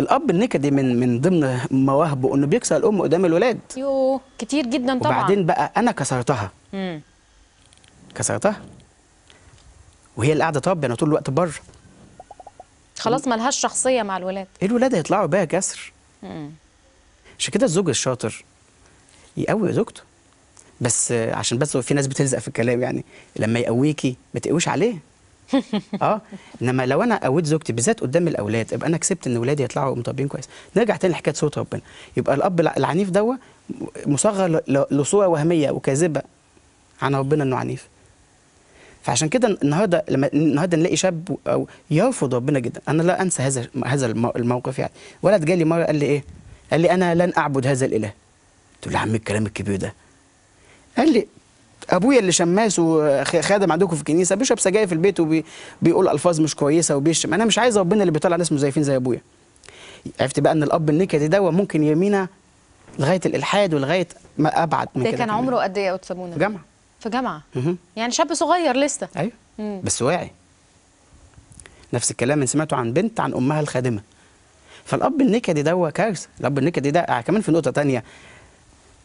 الاب النكدي من من ضمن مواهبه انه بيكسر الام قدام الولاد يوه كتير جدا طبعا وبعدين بقى انا كسرتها امم كسرتها وهي اللي قاعده تربي انا طول الوقت بره خلاص مالهاش شخصيه مع الولاد الولاد هيطلعوا بقى كسر امم عشان كده الزوج الشاطر يقوي زوجته بس عشان بس في ناس بتلزق في الكلام يعني لما يقويكي ما تقويش عليه اه انما لو انا قويت زوجتي بالذات قدام الاولاد يبقى انا كسبت ان ولادي يطلعوا مطبقين كويس نرجع تاني لحكايه صوت ربنا يبقى الاب العنيف دوا مصغر لصوره وهميه وكاذبه عن ربنا انه عنيف فعشان كده النهارده لما النهارده نلاقي شاب او يرفض ربنا جدا انا لا انسى هذا هذا الموقف يعني ولد جالي مره قال لي ايه قال لي انا لن اعبد هذا الاله قلت له يا عم الكلام الكبير ده قال لي ابويا اللي شماس وخادم عندكم في الكنيسه بيشرب سجاير في البيت وبيقول الفاظ مش كويسه وبيشتم انا مش عايز ربنا اللي بيطلع ناس مزيفين زي ابويا عرفت بقى ان الاب النكدي ده ممكن يرمينا لغايه الالحاد ولغايه ما ابعد من كده كان كمان. عمره قد ايه يا قدس جامعه في جامعه يعني شاب صغير لسه ايوه بس واعي نفس الكلام اللي سمعته عن بنت عن امها الخادمه فالاب النكدي ده كارثه الاب النكدي ده آه، كمان في نقطه ثانيه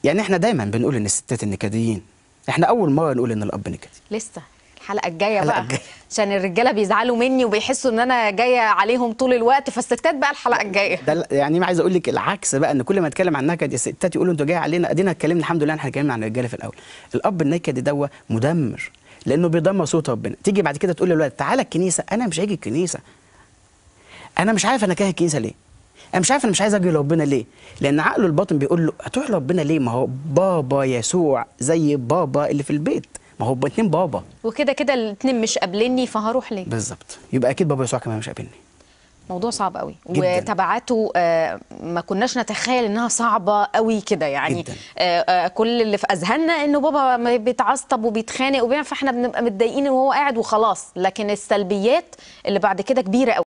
يعني احنا دايما بنقول ان الستات النكديين احنا اول مره نقول ان الاب نكد لسه الحلقه الجايه بقى الجاية. عشان الرجاله بيزعلوا مني وبيحسوا ان انا جايه عليهم طول الوقت فالستات بقى الحلقه الجايه ده يعني ما عايز اقول لك العكس بقى ان كل ما اتكلم عن نكد الستات يقولوا انتوا جايه علينا ادينا اتكلمنا الحمد لله احنا اتكلمنا عن الرجاله في الاول الاب النكد دوت مدمر لانه بيدمر صوت ربنا تيجي بعد كده تقول للولد تعالى الكنيسه انا مش هاجي الكنيسه انا مش عارف انا كاره الكنيسه ليه انا مش عارف انا مش عايز اجي لربنا ليه لان عقله الباطن بيقول له هتروح لربنا ليه ما هو بابا يسوع زي بابا اللي في البيت ما هو اتنين بابا وكده كده الاتنين مش قابلني فهروح ليه بالظبط يبقى اكيد بابا يسوع كمان مش قابلني موضوع صعب قوي جداً. وتبعاته آه، ما كناش نتخيل انها صعبه قوي كده يعني جداً. آه، آه، كل اللي في اذهاننا انه بابا بيتعصب وبيتخانق وبيعمل فاحنا بنبقى متضايقين وهو قاعد وخلاص لكن السلبيات اللي بعد كده كبيره قوي